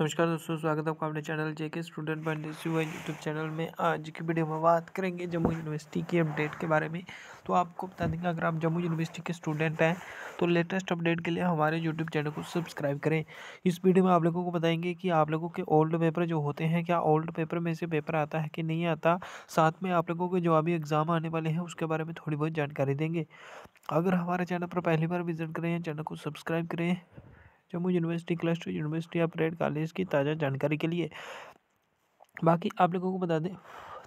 नमस्कार दोस्तों स्वागत है आपका अपने चैनल जेके स्टूडेंट बंडेश यूट्यूब चैनल में आज की वीडियो में बात करेंगे जम्मू यूनिवर्सिटी की अपडेट के बारे में तो आपको बता देंगे अगर आप जम्मू यूनिवर्सिटी के स्टूडेंट हैं तो लेटेस्ट अपडेट के लिए हमारे यूट्यूब चैनल को सब्सक्राइब करें इस वीडियो में आप लोगों को बताएंगे कि आप लोगों के ओल्ड पेपर जो होते हैं क्या ओल्ड पेपर में से पेपर आता है कि नहीं आता साथ में आप लोगों के जो अभी एग्ज़ाम आने वाले हैं उसके बारे में थोड़ी बहुत जानकारी देंगे अगर हमारे चैनल पर पहली बार विजिट करें चैनल को सब्सक्राइब करें Jammu university cluster university of red college की ताज़ा जानकारी के लिए बाकी आप लोगों को बता दें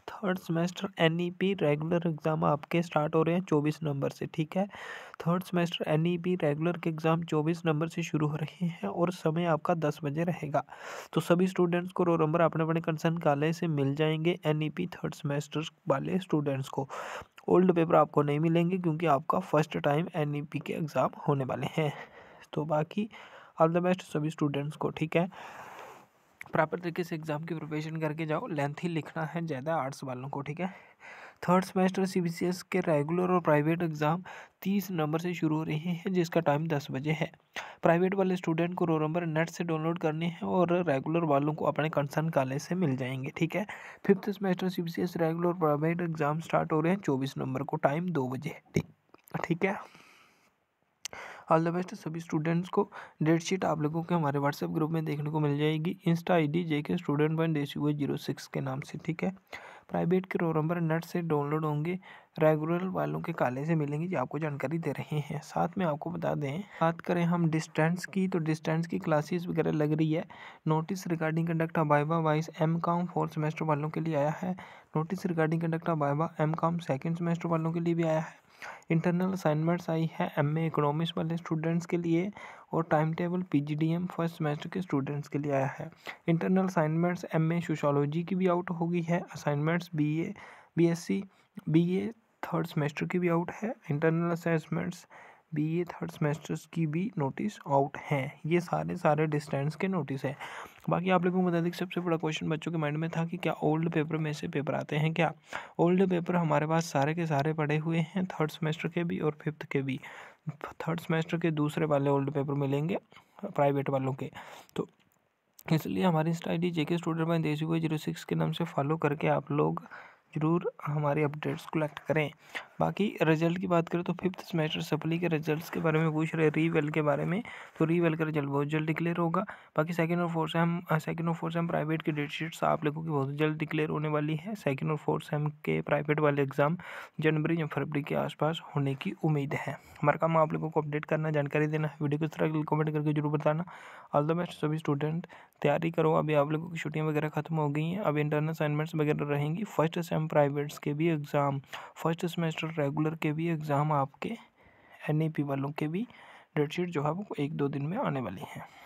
third semester N E P regular exam आपके स्टार्ट हो रहे हैं चौबीस नवंबर से ठीक है third semester N E P regular के एग्ज़ाम चौबीस नंबर से शुरू हो रहे हैं और समय आपका दस बजे रहेगा तो सभी स्टूडेंट्स को रोल नंबर अपने अपने कंसर्न कॉलेज से मिल जाएंगे N E P third semester वाले स्टूडेंट्स को ओल्ड पेपर आपको नहीं मिलेंगे क्योंकि आपका first time N E P के एग्ज़ाम होने वाले हैं तो बाकी ऑल द बेस्ट सभी स्टूडेंट्स को ठीक है प्रॉपर तरीके से एग्ज़ाम की प्रिपरेशन करके जाओ लेंथ ही लिखना है ज़्यादा आर्ट्स वालों को ठीक है थर्ड सेमेस्टर सीबीसीएस के रेगुलर और प्राइवेट एग्ज़ाम तीस नंबर से शुरू हो रहे हैं जिसका टाइम दस बजे है प्राइवेट वाले स्टूडेंट को रोल नंबर नेट से डाउनलोड करने हैं और रेगुलर वालों को अपने कंसर्न कॉलेज से मिल जाएंगे ठीक है fifth semester CBCS regular private exam start हो रहे हैं चौबीस नंबर को टाइम दो बजे ठीक है ऑल द बेस्ट सभी स्टूडेंट्स को डेट शीट आप लोगों के हमारे व्हाट्सएप ग्रुप में देखने को मिल जाएगी Insta I D J K student one डेसी वो जीरो सिक्स के नाम से ठीक है प्राइवेट के रोल नंबर नेट से डाउनलोड होंगे रेगुलर वालों के काले से मिलेंगे जो आपको जानकारी दे रहे हैं साथ में आपको बता दें बात करें हम डिस्टेंस की तो डिस्टेंस की क्लासेस वगैरह लग रही है नोटिस रिगार्डिंग कंडक्ट अबाइबा वाइस एम कॉम फोर्थ सेमेस्टर वालों के लिए आया है नोटिस रिगार्डिंग कंडक्ट अबाइबा एम कॉम सेकेंड सेमेस्टर वालों के लिए भी आया है इंटरनल असाइनमेंट्स आई है एमए इकोनॉमिक्स वाले स्टूडेंट्स के लिए और time table PGDM first semester के स्टूडेंट्स के लिए आया है इंटरनल असाइनमेंट्स एमए सोशोलॉजी की भी आउट हो गई है assignments BA BSc BA third semester की भी आउट है internal assignments B A third semesters की भी नोटिस आउट हैं ये सारे सारे डिस्टेंस के नोटिस हैं बाकी आप लोगों को बता दें कि सबसे बड़ा क्वेश्चन बच्चों के माइंड में था कि क्या ओल्ड पेपर में से पेपर आते हैं क्या ओल्ड पेपर हमारे पास सारे के सारे पड़े हुए हैं थर्ड सेमेस्टर के भी और फिफ्थ के भी थर्ड सेमेस्टर के दूसरे वाले ओल्ड पेपर मिलेंगे प्राइवेट वालों के तो इसलिए हमारी insta I D JK student by देसी जीरो सिक्स के नाम से फॉलो करके आप लोग ज़रूर हमारे अपडेट्स कलेक्ट करें बाकी रिजल्ट की बात करें तो फिफ्थ सेमेस्टर सप्ली के रिजल्ट्स के बारे में पूछ रहे रीवेल के बारे में तो रीवेल का रिजल्ट बहुत जल्द डिक्लेयर होगा बाकी सेकेंड और फोर्थ सेम सेकेंड और फोर्थ सेम प्राइवेट की डेट शीट्स आप लोगों की बहुत जल्द डिक्लेयर होने वाली है सेकेंड और फोर्थ सेम के प्राइवेट वाले एग्ज़ाम जनवरी या फरवरी के आसपास होने की उम्मीद है हमारे काम आप लोगों को अपडेट करना जानकारी देना वीडियो किस तरह कमेंट करके जरूर बताना ऑल द बेस्ट सभी स्टूडेंट तैयारी करो अभी आप लोगों की छुट्टियाँ वगैरह खत्म हो गई हैं अब इंटरनल असाइनमेंट्स वगैरह रहेंगी फर्स्ट सेम प्राइवेट्स के भी एग्ज़ाम फर्स्ट सेमेस्टर रेगुलर के भी एग्ज़ाम आपके एन ई पी वालों के भी डेट शीट जो है वो एक दो दिन में आने वाली है